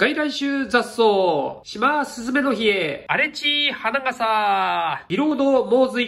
外来種雑草、島すすめの日へ、荒れ地花笠、ビロード猛ーズ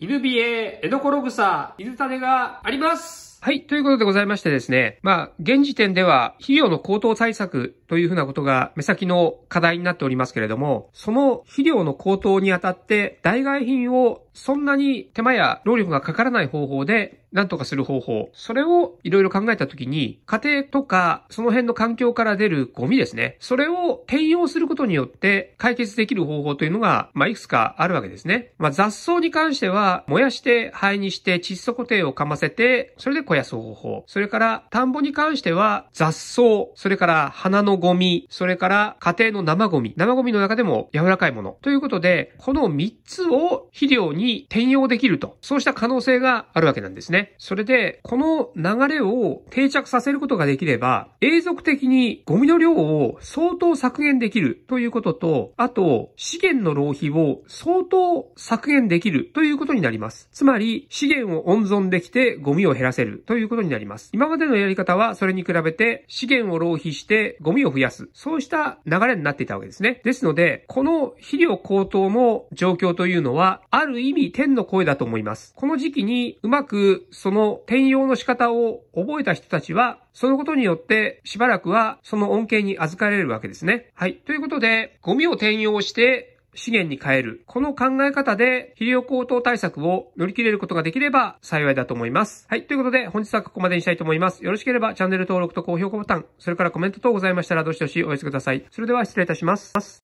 犬ビえ、エノコログサ、犬種がありますはい、ということでございましてですね、まあ、現時点では、肥料の高騰対策というふうなことが目先の課題になっておりますけれども、その肥料の高騰にあたって、代替品をそんなに手間や労力がかからない方法で、なんとかする方法。それをいろいろ考えたときに、家庭とか、その辺の環境から出るゴミですね。それを転用することによって解決できる方法というのが、まあ、いくつかあるわけですね。まあ、雑草に関しては、燃やして、灰にして、窒素固定を噛ませて、それで小やす方法。それから、田んぼに関しては、雑草、それから花のゴミ、それから家庭の生ゴミ、生ゴミの中でも柔らかいもの。ということで、この3つを肥料に転用できると。そうした可能性があるわけなんですね。それで、この流れを定着させることができれば、永続的にゴミの量を相当削減できるということと、あと、資源の浪費を相当削減できるということになります。つまり、資源を温存できてゴミを減らせる。ということになります。今までのやり方はそれに比べて資源を浪費してゴミを増やす。そうした流れになっていたわけですね。ですので、この肥料高騰の状況というのは、ある意味天の声だと思います。この時期にうまくその転用の仕方を覚えた人たちは、そのことによってしばらくはその恩恵に預かれるわけですね。はい。ということで、ゴミを転用して資源に変える。この考え方で肥料高騰対策を乗り切れることができれば幸いだと思います。はい。ということで本日はここまでにしたいと思います。よろしければチャンネル登録と高評価ボタン、それからコメント等ございましたらどしどしお寄せください。それでは失礼いたします。